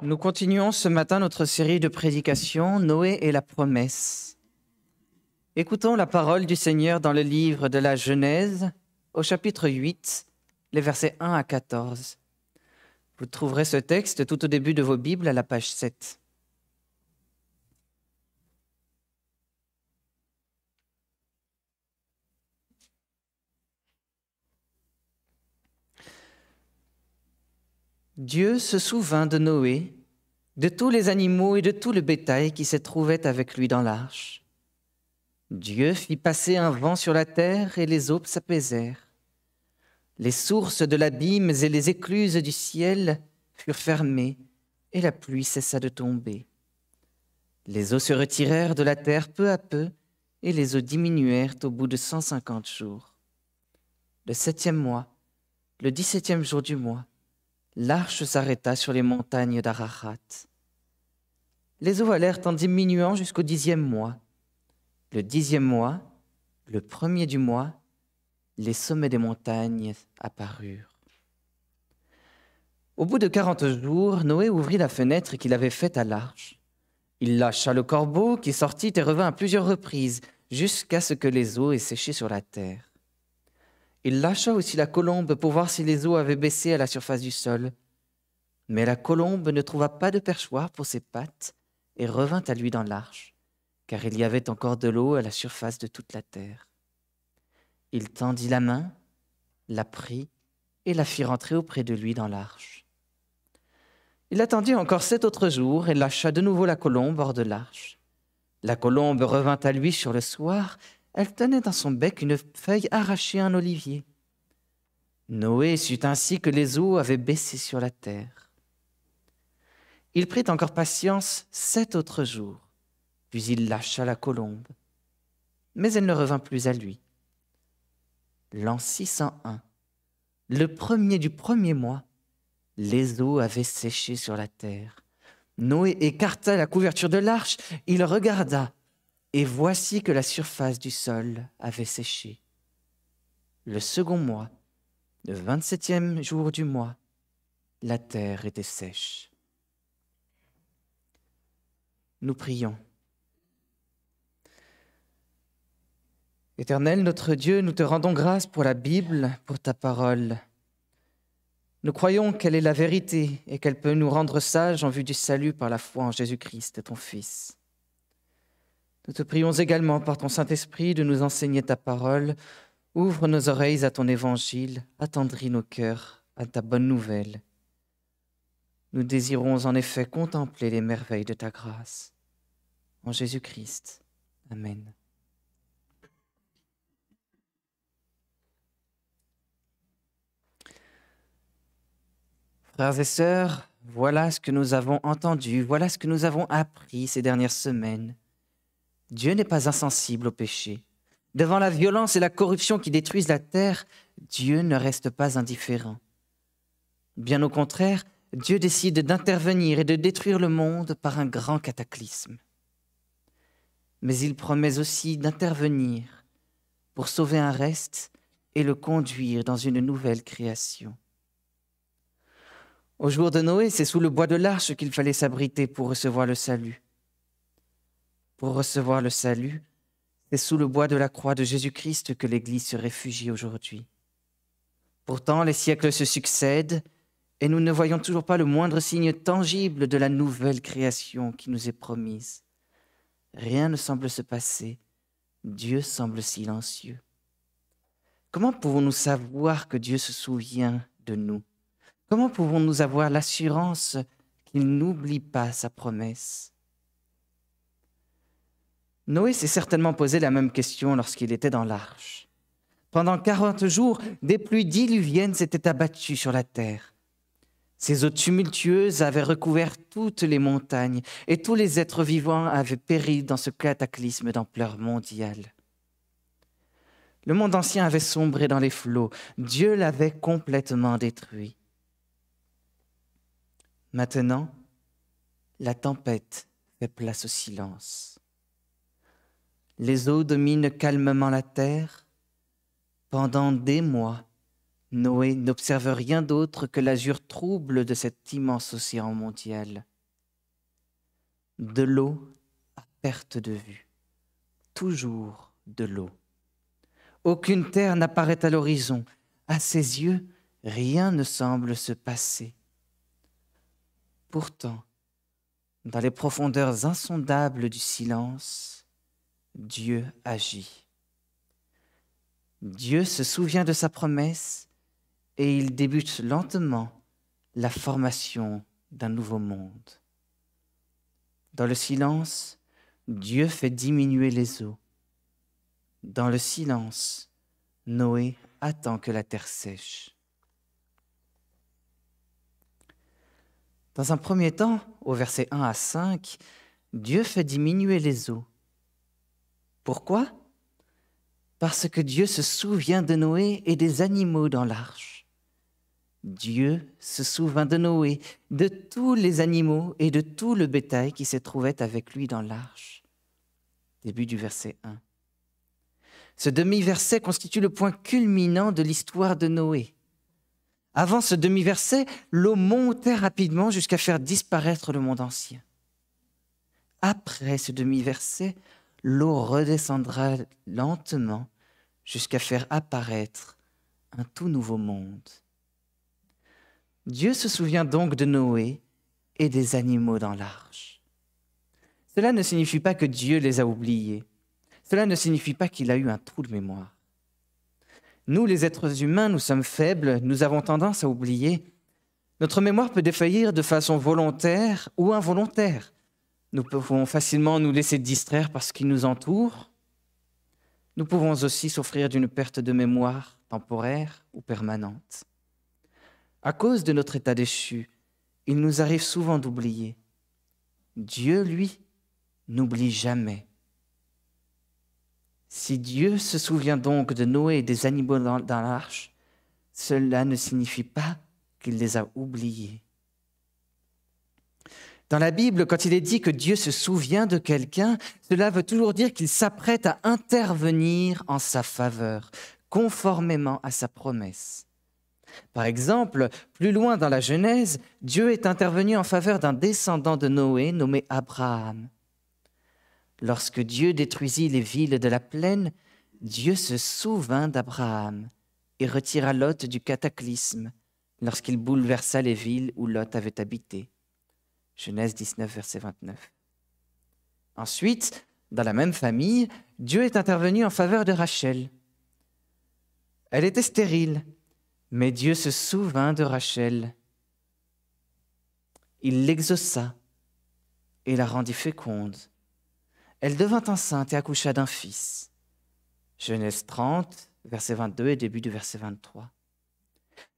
Nous continuons ce matin notre série de prédications Noé et la promesse. Écoutons la parole du Seigneur dans le livre de la Genèse, au chapitre 8, les versets 1 à 14. Vous trouverez ce texte tout au début de vos Bibles à la page 7. Dieu se souvint de Noé, de tous les animaux et de tout le bétail qui se trouvait avec lui dans l'arche. Dieu fit passer un vent sur la terre et les eaux s'apaisèrent. Les sources de l'abîme et les écluses du ciel furent fermées et la pluie cessa de tomber. Les eaux se retirèrent de la terre peu à peu et les eaux diminuèrent au bout de cent cinquante jours. Le septième mois, le dix-septième jour du mois, l'arche s'arrêta sur les montagnes d'Ararat. Les eaux allèrent en diminuant jusqu'au dixième mois. Le dixième mois, le premier du mois, les sommets des montagnes apparurent. Au bout de quarante jours, Noé ouvrit la fenêtre qu'il avait faite à l'arche. Il lâcha le corbeau qui sortit et revint à plusieurs reprises, jusqu'à ce que les eaux aient séché sur la terre. Il lâcha aussi la colombe pour voir si les eaux avaient baissé à la surface du sol. Mais la colombe ne trouva pas de perchoir pour ses pattes et revint à lui dans l'arche, car il y avait encore de l'eau à la surface de toute la terre. Il tendit la main, la prit et la fit rentrer auprès de lui dans l'arche. Il attendit encore sept autres jours et lâcha de nouveau la colombe hors de l'arche. La colombe revint à lui sur le soir elle tenait dans son bec une feuille arrachée à un olivier. Noé sut ainsi que les eaux avaient baissé sur la terre. Il prit encore patience sept autres jours, puis il lâcha la colombe. Mais elle ne revint plus à lui. L'an 601, le premier du premier mois, les eaux avaient séché sur la terre. Noé écarta la couverture de l'arche, il regarda, et voici que la surface du sol avait séché. Le second mois, le vingt-septième jour du mois, la terre était sèche. Nous prions. Éternel notre Dieu, nous te rendons grâce pour la Bible, pour ta parole. Nous croyons qu'elle est la vérité et qu'elle peut nous rendre sages en vue du salut par la foi en Jésus-Christ, ton Fils. Nous te prions également par ton Saint-Esprit de nous enseigner ta parole. Ouvre nos oreilles à ton évangile, attendris nos cœurs à ta bonne nouvelle. Nous désirons en effet contempler les merveilles de ta grâce. En Jésus-Christ. Amen. Frères et sœurs, voilà ce que nous avons entendu, voilà ce que nous avons appris ces dernières semaines. Dieu n'est pas insensible au péché. Devant la violence et la corruption qui détruisent la terre, Dieu ne reste pas indifférent. Bien au contraire, Dieu décide d'intervenir et de détruire le monde par un grand cataclysme. Mais il promet aussi d'intervenir pour sauver un reste et le conduire dans une nouvelle création. Au jour de Noé, c'est sous le bois de l'arche qu'il fallait s'abriter pour recevoir le salut pour recevoir le salut, c'est sous le bois de la croix de Jésus-Christ que l'Église se réfugie aujourd'hui. Pourtant, les siècles se succèdent et nous ne voyons toujours pas le moindre signe tangible de la nouvelle création qui nous est promise. Rien ne semble se passer, Dieu semble silencieux. Comment pouvons-nous savoir que Dieu se souvient de nous Comment pouvons-nous avoir l'assurance qu'il n'oublie pas sa promesse Noé s'est certainement posé la même question lorsqu'il était dans l'arche. Pendant quarante jours, des pluies diluviennes s'étaient abattues sur la terre. Ces eaux tumultueuses avaient recouvert toutes les montagnes et tous les êtres vivants avaient péri dans ce cataclysme d'ampleur mondiale. Le monde ancien avait sombré dans les flots, Dieu l'avait complètement détruit. Maintenant, la tempête fait place au silence les eaux dominent calmement la terre. Pendant des mois, Noé n'observe rien d'autre que l'azur trouble de cet immense océan mondial. De l'eau à perte de vue, toujours de l'eau. Aucune terre n'apparaît à l'horizon. À ses yeux, rien ne semble se passer. Pourtant, dans les profondeurs insondables du silence, Dieu agit. Dieu se souvient de sa promesse et il débute lentement la formation d'un nouveau monde. Dans le silence, Dieu fait diminuer les eaux. Dans le silence, Noé attend que la terre sèche. Dans un premier temps, au verset 1 à 5, Dieu fait diminuer les eaux. Pourquoi Parce que Dieu se souvient de Noé et des animaux dans l'arche. Dieu se souvint de Noé, de tous les animaux et de tout le bétail qui se trouvait avec lui dans l'arche. Début du verset 1. Ce demi-verset constitue le point culminant de l'histoire de Noé. Avant ce demi-verset, l'eau montait rapidement jusqu'à faire disparaître le monde ancien. Après ce demi-verset, l'eau redescendra lentement jusqu'à faire apparaître un tout nouveau monde. Dieu se souvient donc de Noé et des animaux dans l'arche. Cela ne signifie pas que Dieu les a oubliés. Cela ne signifie pas qu'il a eu un trou de mémoire. Nous, les êtres humains, nous sommes faibles, nous avons tendance à oublier. Notre mémoire peut défaillir de façon volontaire ou involontaire. Nous pouvons facilement nous laisser distraire par ce qui nous entoure. Nous pouvons aussi souffrir d'une perte de mémoire temporaire ou permanente. À cause de notre état déchu, il nous arrive souvent d'oublier. Dieu, lui, n'oublie jamais. Si Dieu se souvient donc de Noé et des animaux dans, l'arche, cela ne signifie pas qu'il les a oubliés. Dans la Bible, quand il est dit que Dieu se souvient de quelqu'un, cela veut toujours dire qu'il s'apprête à intervenir en sa faveur, conformément à sa promesse. Par exemple, plus loin dans la Genèse, Dieu est intervenu en faveur d'un descendant de Noé nommé Abraham. Lorsque Dieu détruisit les villes de la plaine, Dieu se souvint d'Abraham et retira Lot du cataclysme lorsqu'il bouleversa les villes où Lot avait habité. Genèse 19, verset 29. Ensuite, dans la même famille, Dieu est intervenu en faveur de Rachel. Elle était stérile, mais Dieu se souvint de Rachel. Il l'exauça et la rendit féconde. Elle devint enceinte et accoucha d'un fils. Genèse 30, verset 22 et début du verset 23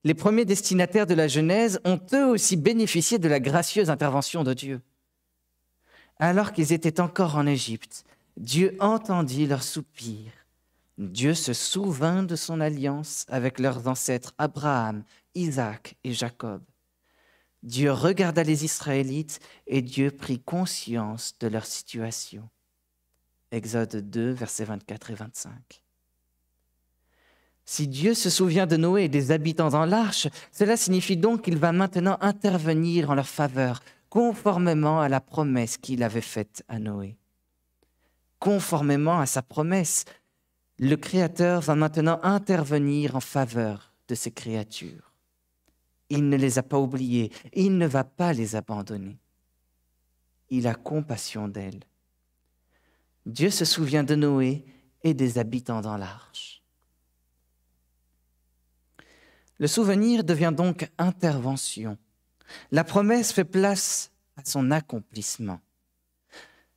les premiers destinataires de la Genèse ont eux aussi bénéficié de la gracieuse intervention de Dieu. Alors qu'ils étaient encore en Égypte, Dieu entendit leurs soupirs. Dieu se souvint de son alliance avec leurs ancêtres Abraham, Isaac et Jacob. Dieu regarda les Israélites et Dieu prit conscience de leur situation. Exode 2, versets 24 et 25. Si Dieu se souvient de Noé et des habitants dans l'arche, cela signifie donc qu'il va maintenant intervenir en leur faveur, conformément à la promesse qu'il avait faite à Noé. Conformément à sa promesse, le Créateur va maintenant intervenir en faveur de ses créatures. Il ne les a pas oubliées, il ne va pas les abandonner. Il a compassion d'elles. Dieu se souvient de Noé et des habitants dans l'arche. Le souvenir devient donc intervention. La promesse fait place à son accomplissement.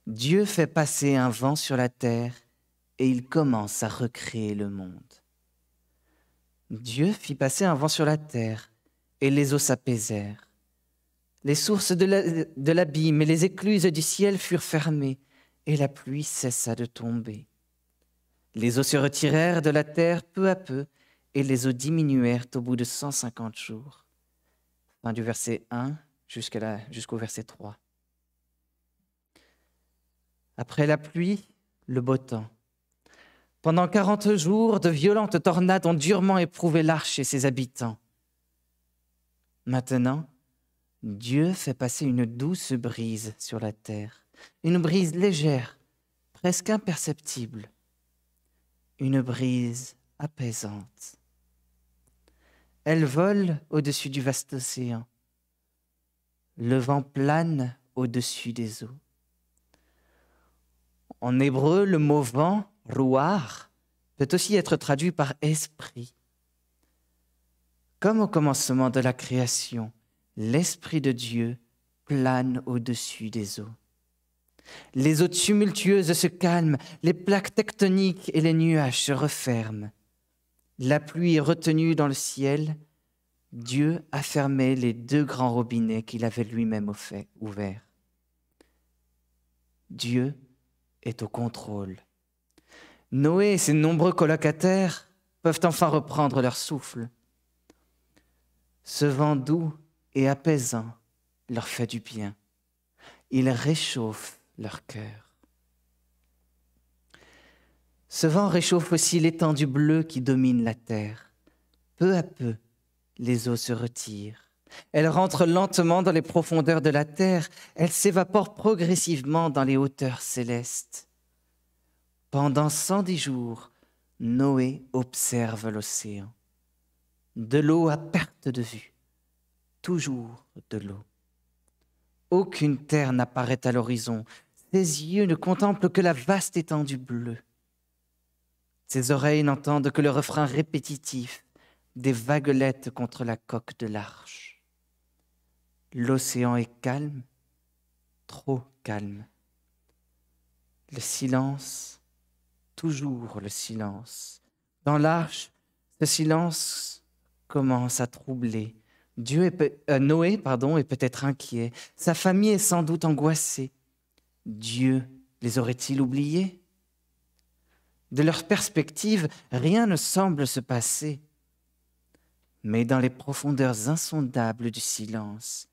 Dieu fait passer un vent sur la terre et il commence à recréer le monde. Dieu fit passer un vent sur la terre et les eaux s'apaisèrent. Les sources de l'abîme et les écluses du ciel furent fermées et la pluie cessa de tomber. Les eaux se retirèrent de la terre peu à peu et les eaux diminuèrent au bout de 150 jours. Fin du verset 1 jusqu'au verset 3. Après la pluie, le beau temps. Pendant 40 jours, de violentes tornades ont durement éprouvé l'arche et ses habitants. Maintenant, Dieu fait passer une douce brise sur la terre, une brise légère, presque imperceptible, une brise apaisante. Elle vole au-dessus du vaste océan. Le vent plane au-dessus des eaux. En hébreu, le mot vent, rouar, peut aussi être traduit par esprit. Comme au commencement de la création, l'Esprit de Dieu plane au-dessus des eaux. Les eaux tumultueuses se calment, les plaques tectoniques et les nuages se referment la pluie est retenue dans le ciel, Dieu a fermé les deux grands robinets qu'il avait lui-même ouverts. Dieu est au contrôle. Noé et ses nombreux colocataires peuvent enfin reprendre leur souffle. Ce vent doux et apaisant leur fait du bien. Il réchauffe leur cœur. Ce vent réchauffe aussi l'étendue bleue qui domine la terre. Peu à peu, les eaux se retirent. Elles rentrent lentement dans les profondeurs de la terre. Elles s'évaporent progressivement dans les hauteurs célestes. Pendant cent dix jours, Noé observe l'océan. De l'eau à perte de vue. Toujours de l'eau. Aucune terre n'apparaît à l'horizon. Ses yeux ne contemplent que la vaste étendue bleue. Ses oreilles n'entendent que le refrain répétitif des vaguelettes contre la coque de l'arche. L'océan est calme, trop calme. Le silence, toujours le silence. Dans l'arche, ce silence commence à troubler. Dieu est, euh, Noé pardon, est peut-être inquiet. Sa famille est sans doute angoissée. Dieu les aurait-il oubliés de leur perspective, rien ne semble se passer. Mais dans les profondeurs insondables du silence,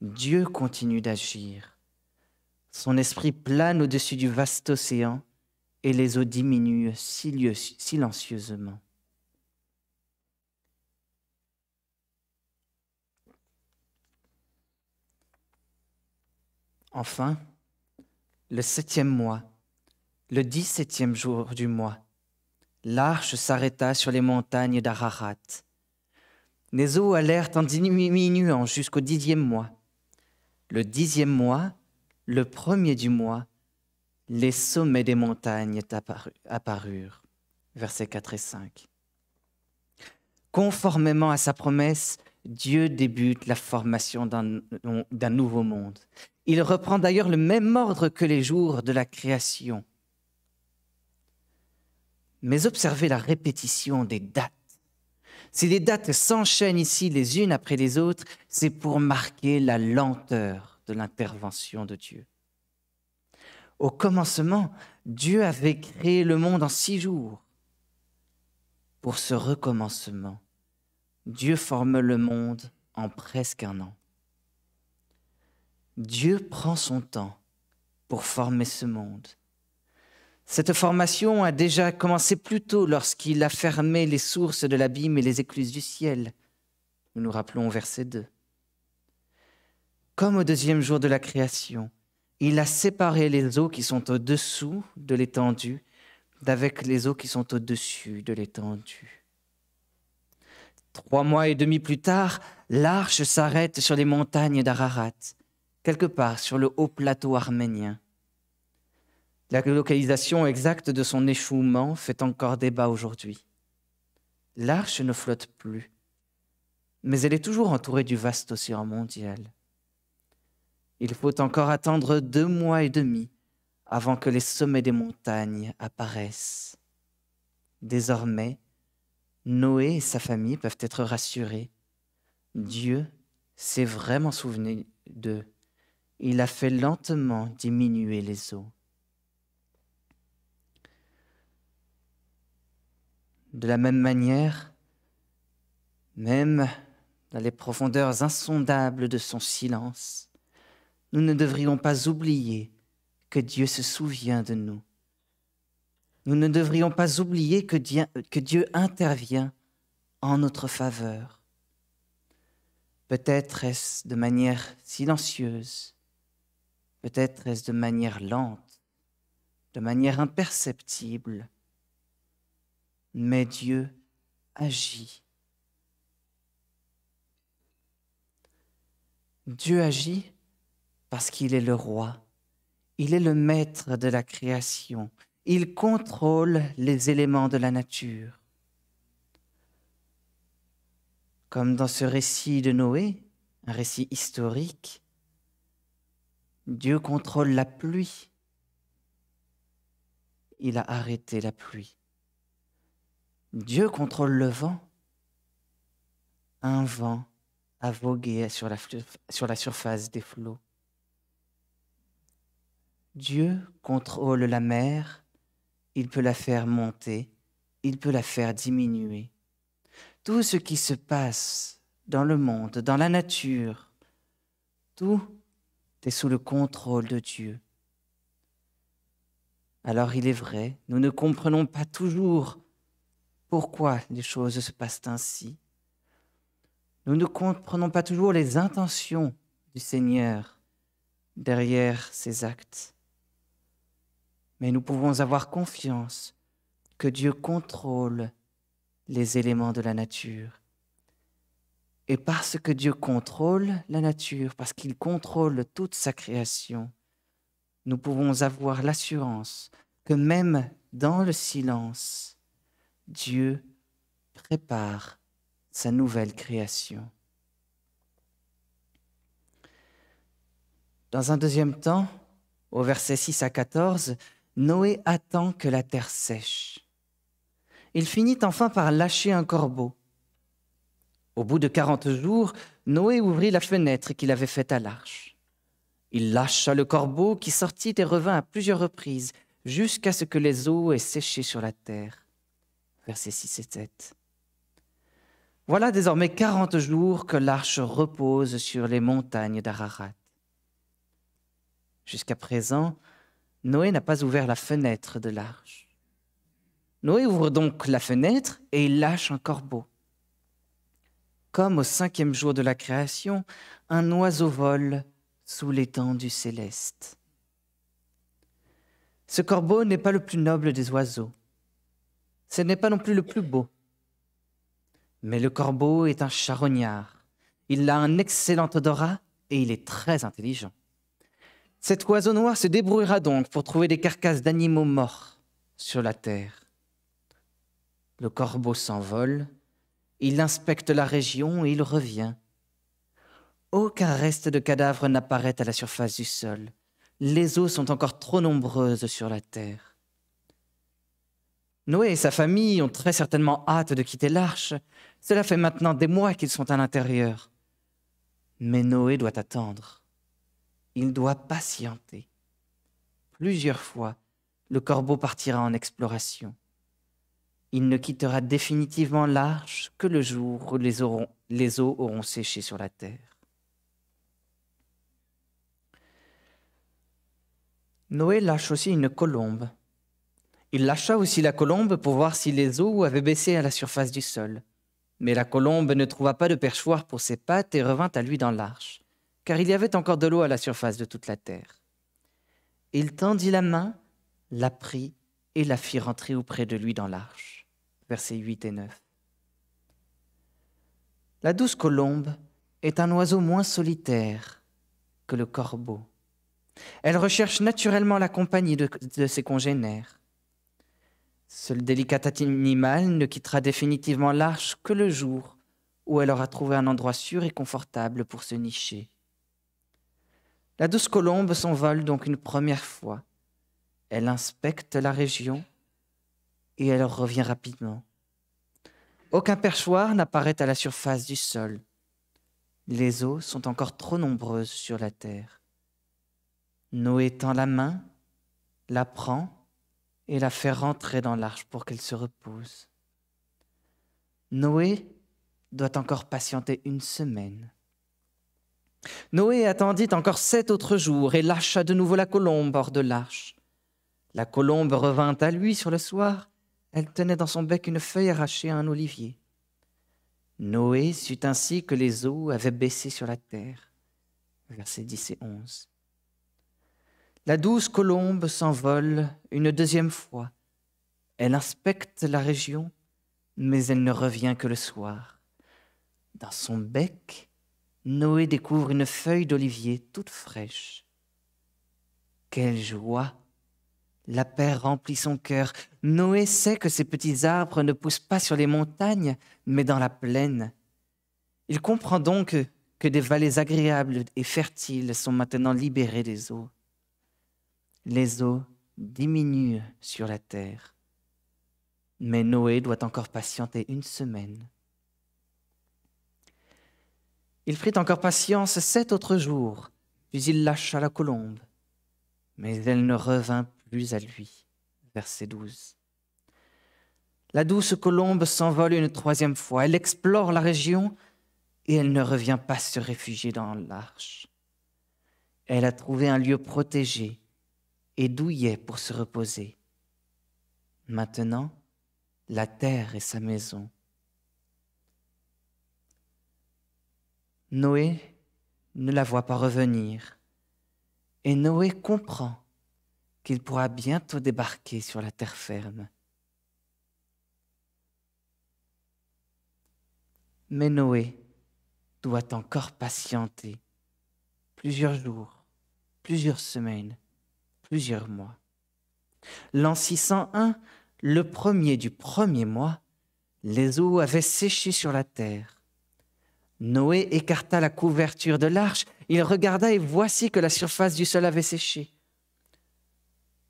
Dieu continue d'agir. Son esprit plane au-dessus du vaste océan et les eaux diminuent silencieusement. Enfin, le septième mois le dix-septième jour du mois, l'arche s'arrêta sur les montagnes d'Ararat. Les eaux allèrent en diminuant jusqu'au dixième mois. Le dixième mois, le premier du mois, les sommets des montagnes apparurent. Versets 4 et 5. Conformément à sa promesse, Dieu débute la formation d'un nouveau monde. Il reprend d'ailleurs le même ordre que les jours de la création mais observez la répétition des dates. Si les dates s'enchaînent ici les unes après les autres, c'est pour marquer la lenteur de l'intervention de Dieu. Au commencement, Dieu avait créé le monde en six jours. Pour ce recommencement, Dieu forme le monde en presque un an. Dieu prend son temps pour former ce monde cette formation a déjà commencé plus tôt lorsqu'il a fermé les sources de l'abîme et les écluses du ciel. Nous nous rappelons au verset 2. Comme au deuxième jour de la création, il a séparé les eaux qui sont au-dessous de l'étendue d'avec les eaux qui sont au-dessus de l'étendue. Trois mois et demi plus tard, l'arche s'arrête sur les montagnes d'Ararat, quelque part sur le haut plateau arménien. La localisation exacte de son échouement fait encore débat aujourd'hui. L'arche ne flotte plus, mais elle est toujours entourée du vaste océan mondial. Il faut encore attendre deux mois et demi avant que les sommets des montagnes apparaissent. Désormais, Noé et sa famille peuvent être rassurés. Dieu s'est vraiment souvenu d'eux. Il a fait lentement diminuer les eaux. de la même manière, même dans les profondeurs insondables de son silence, nous ne devrions pas oublier que Dieu se souvient de nous. Nous ne devrions pas oublier que Dieu, intervient en notre faveur. Peut-être est-ce de manière silencieuse, peut-être est-ce de manière lente, de manière imperceptible, mais Dieu agit. Dieu agit parce qu'il est le roi, il est le maître de la création, il contrôle les éléments de la nature. Comme dans ce récit de Noé, un récit historique, Dieu contrôle la pluie. Il a arrêté la pluie. Dieu contrôle le vent. Un vent a vogué sur la, sur la surface des flots. Dieu contrôle la mer, il peut la faire monter, il peut la faire diminuer. Tout ce qui se passe dans le monde, dans la nature, tout est sous le contrôle de Dieu. Alors il est vrai, nous ne comprenons pas toujours pourquoi les choses se passent ainsi. Nous ne comprenons pas toujours les intentions du Seigneur derrière ses actes. Mais nous pouvons avoir confiance que Dieu contrôle les éléments de la nature. Et parce que Dieu contrôle la nature, parce qu'il contrôle toute sa création, nous pouvons avoir l'assurance que même dans le silence, Dieu prépare sa nouvelle création. Dans un deuxième temps, au verset 6 à 14, Noé attend que la terre sèche. Il finit enfin par lâcher un corbeau. Au bout de quarante jours, Noé ouvrit la fenêtre qu'il avait faite à l'arche. Il lâcha le corbeau qui sortit et revint à plusieurs reprises, jusqu'à ce que les eaux aient séché sur la terre versets 6 et 7. Voilà désormais quarante jours que l'arche repose sur les montagnes d'Ararat. Jusqu'à présent, Noé n'a pas ouvert la fenêtre de l'arche. Noé ouvre donc la fenêtre et il lâche un corbeau. Comme au cinquième jour de la création, un oiseau vole sous du céleste. Ce corbeau n'est pas le plus noble des oiseaux. Ce n'est pas non plus le plus beau. Mais le corbeau est un charognard. Il a un excellent odorat et il est très intelligent. Cet oiseau noir se débrouillera donc pour trouver des carcasses d'animaux morts sur la terre. Le corbeau s'envole, il inspecte la région et il revient. Aucun reste de cadavre n'apparaît à la surface du sol. Les eaux sont encore trop nombreuses sur la terre. Noé et sa famille ont très certainement hâte de quitter l'arche. Cela fait maintenant des mois qu'ils sont à l'intérieur. Mais Noé doit attendre. Il doit patienter. Plusieurs fois, le corbeau partira en exploration. Il ne quittera définitivement l'arche que le jour où les, eaux auront séché sur la terre. Noé lâche aussi une colombe il lâcha aussi la colombe pour voir si les eaux avaient baissé à la surface du sol. Mais la colombe ne trouva pas de perchoir pour ses pattes et revint à lui dans l'arche, car il y avait encore de l'eau à la surface de toute la terre. Il tendit la main, la prit et la fit rentrer auprès de lui dans l'arche. Versets 8 et 9. La douce colombe est un oiseau moins solitaire que le corbeau. Elle recherche naturellement la compagnie de ses congénères. Seul délicat animal ne quittera définitivement l'arche que le jour où elle aura trouvé un endroit sûr et confortable pour se nicher. La douce colombe s'envole donc une première fois. Elle inspecte la région et elle revient rapidement. Aucun perchoir n'apparaît à la surface du sol. Les eaux sont encore trop nombreuses sur la terre. Noé tend la main, la prend et la fait rentrer dans l'arche pour qu'elle se repose. Noé doit encore patienter une semaine. Noé attendit encore sept autres jours et lâcha de nouveau la colombe hors de l'arche. La colombe revint à lui sur le soir. Elle tenait dans son bec une feuille arrachée à un olivier. Noé sut ainsi que les eaux avaient baissé sur la terre. Versets 10 et 11. La douce colombe s'envole une deuxième fois. Elle inspecte la région, mais elle ne revient que le soir. Dans son bec, Noé découvre une feuille d'olivier toute fraîche. Quelle joie La paix remplit son cœur. Noé sait que ces petits arbres ne poussent pas sur les montagnes, mais dans la plaine. Il comprend donc que des vallées agréables et fertiles sont maintenant libérées des eaux les eaux diminuent sur la terre. Mais Noé doit encore patienter une semaine. Il prit encore patience sept autres jours, puis il lâcha la colombe. Mais elle ne revint plus à lui. Verset 12. La douce colombe s'envole une troisième fois. Elle explore la région et elle ne revient pas se réfugier dans l'arche. Elle a trouvé un lieu protégé et douillait pour se reposer. Maintenant, la terre est sa maison. Noé ne la voit pas revenir, et Noé comprend qu'il pourra bientôt débarquer sur la terre ferme. Mais Noé doit encore patienter plusieurs jours, plusieurs semaines, plusieurs mois. L'an 601, le premier du premier mois, les eaux avaient séché sur la terre. Noé écarta la couverture de l'arche, il regarda et voici que la surface du sol avait séché.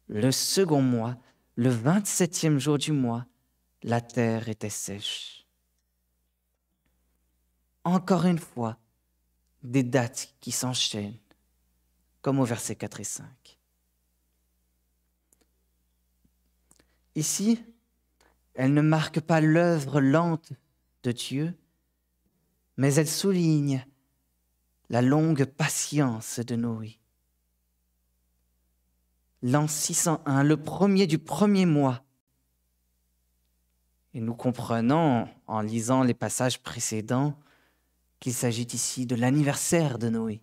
Le second mois, le vingt-septième jour du mois, la terre était sèche. Encore une fois, des dates qui s'enchaînent, comme au verset 4 et 5. Ici, elle ne marque pas l'œuvre lente de Dieu, mais elle souligne la longue patience de Noé. L'an 601, le premier du premier mois. Et nous comprenons, en lisant les passages précédents, qu'il s'agit ici de l'anniversaire de Noé.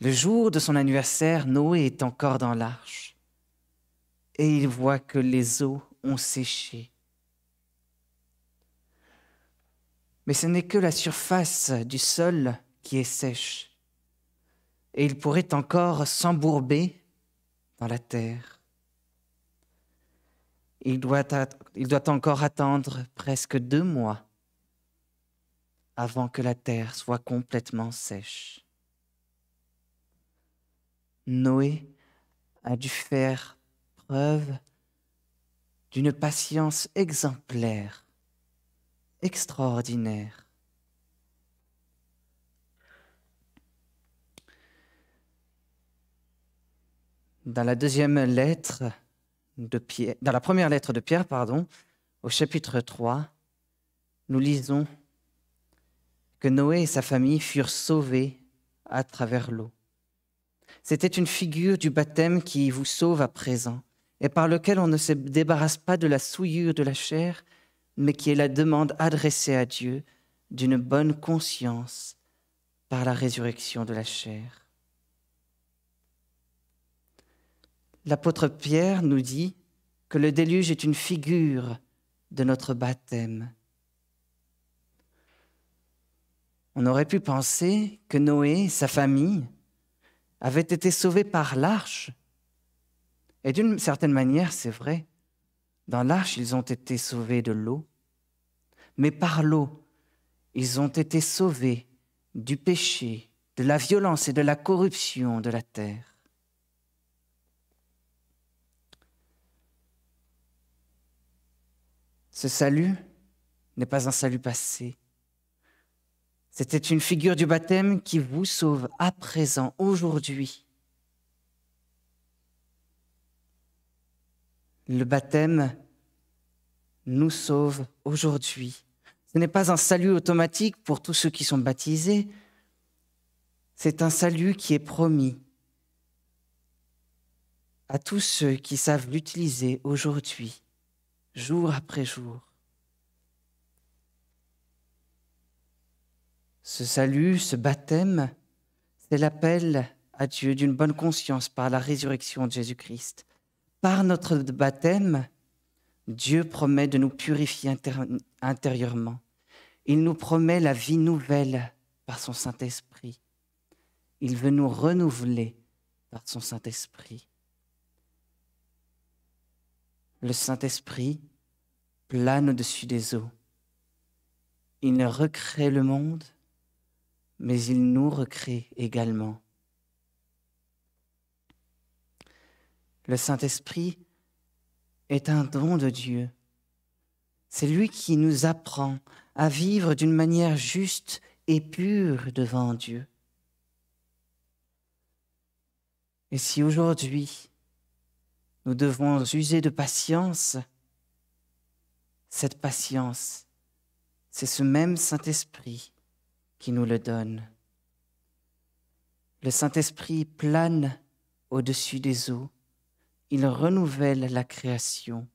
Le jour de son anniversaire, Noé est encore dans l'arche et il voit que les eaux ont séché. Mais ce n'est que la surface du sol qui est sèche, et il pourrait encore s'embourber dans la terre. Il doit, il doit encore attendre presque deux mois avant que la terre soit complètement sèche. Noé a dû faire preuve d'une patience exemplaire, extraordinaire. Dans la deuxième lettre de Pierre, dans la première lettre de Pierre, pardon, au chapitre 3, nous lisons que Noé et sa famille furent sauvés à travers l'eau. C'était une figure du baptême qui vous sauve à présent et par lequel on ne se débarrasse pas de la souillure de la chair, mais qui est la demande adressée à Dieu d'une bonne conscience par la résurrection de la chair. L'apôtre Pierre nous dit que le déluge est une figure de notre baptême. On aurait pu penser que Noé et sa famille avaient été sauvés par l'arche et d'une certaine manière, c'est vrai. Dans l'arche, ils ont été sauvés de l'eau. Mais par l'eau, ils ont été sauvés du péché, de la violence et de la corruption de la terre. Ce salut n'est pas un salut passé. C'était une figure du baptême qui vous sauve à présent, aujourd'hui, le baptême nous sauve aujourd'hui. Ce n'est pas un salut automatique pour tous ceux qui sont baptisés, c'est un salut qui est promis à tous ceux qui savent l'utiliser aujourd'hui, jour après jour. Ce salut, ce baptême, c'est l'appel à Dieu d'une bonne conscience par la résurrection de Jésus-Christ par notre baptême, Dieu promet de nous purifier intérieurement. Il nous promet la vie nouvelle par son Saint-Esprit. Il veut nous renouveler par son Saint-Esprit. Le Saint-Esprit plane au-dessus des eaux. Il ne recrée le monde, mais il nous recrée également. Le Saint-Esprit est un don de Dieu. C'est lui qui nous apprend à vivre d'une manière juste et pure devant Dieu. Et si aujourd'hui nous devons user de patience, cette patience, c'est ce même Saint-Esprit qui nous le donne. Le Saint-Esprit plane au-dessus des eaux il renouvelle la création,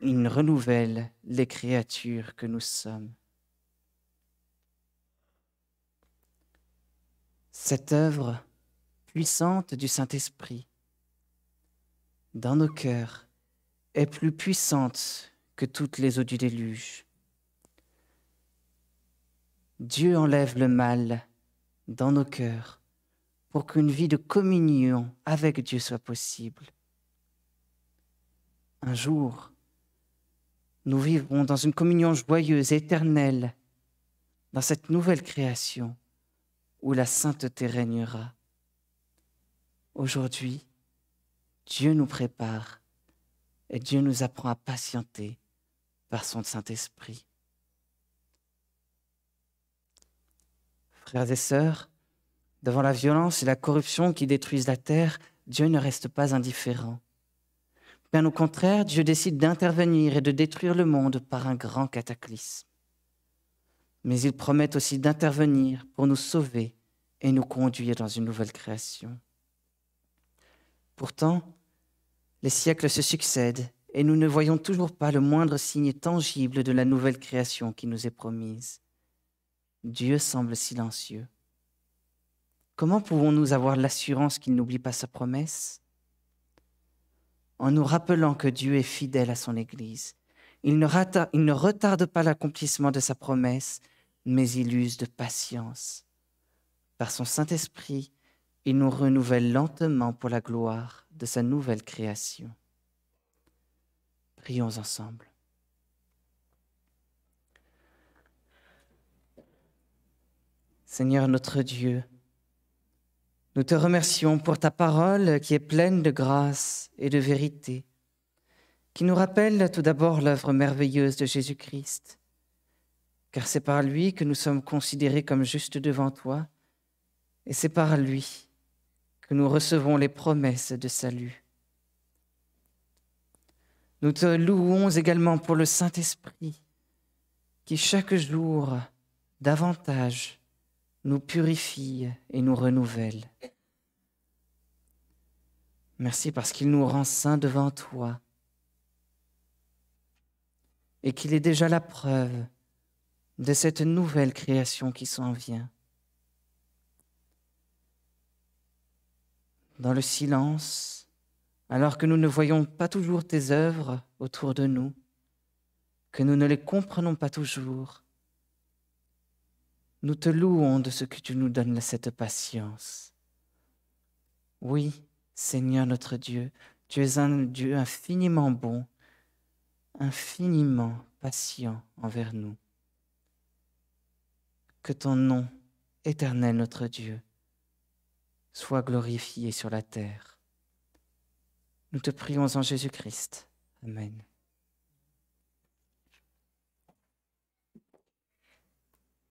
il renouvelle les créatures que nous sommes. Cette œuvre puissante du Saint-Esprit dans nos cœurs est plus puissante que toutes les eaux du déluge. Dieu enlève le mal dans nos cœurs pour qu'une vie de communion avec Dieu soit possible un jour, nous vivrons dans une communion joyeuse et éternelle, dans cette nouvelle création où la sainteté régnera. Aujourd'hui, Dieu nous prépare et Dieu nous apprend à patienter par son Saint-Esprit. Frères et sœurs, devant la violence et la corruption qui détruisent la terre, Dieu ne reste pas indifférent. Bien au contraire, Dieu décide d'intervenir et de détruire le monde par un grand cataclysme. Mais il promet aussi d'intervenir pour nous sauver et nous conduire dans une nouvelle création. Pourtant, les siècles se succèdent et nous ne voyons toujours pas le moindre signe tangible de la nouvelle création qui nous est promise. Dieu semble silencieux. Comment pouvons-nous avoir l'assurance qu'il n'oublie pas sa promesse en nous rappelant que Dieu est fidèle à son Église. Il ne, il ne retarde pas l'accomplissement de sa promesse, mais il use de patience. Par son Saint-Esprit, il nous renouvelle lentement pour la gloire de sa nouvelle création. Prions ensemble. Seigneur notre Dieu, nous te remercions pour ta parole qui est pleine de grâce et de vérité, qui nous rappelle tout d'abord l'œuvre merveilleuse de Jésus-Christ, car c'est par lui que nous sommes considérés comme justes devant toi, et c'est par lui que nous recevons les promesses de salut. Nous te louons également pour le Saint-Esprit, qui chaque jour davantage nous purifie et nous renouvelle. Merci parce qu'il nous rend saints devant toi et qu'il est déjà la preuve de cette nouvelle création qui s'en vient. Dans le silence, alors que nous ne voyons pas toujours tes œuvres autour de nous, que nous ne les comprenons pas toujours, nous te louons de ce que tu nous donnes cette patience. Oui, Seigneur notre Dieu, tu es un Dieu infiniment bon, infiniment patient envers nous. Que ton nom, éternel notre Dieu, soit glorifié sur la terre. Nous te prions en Jésus-Christ. Amen.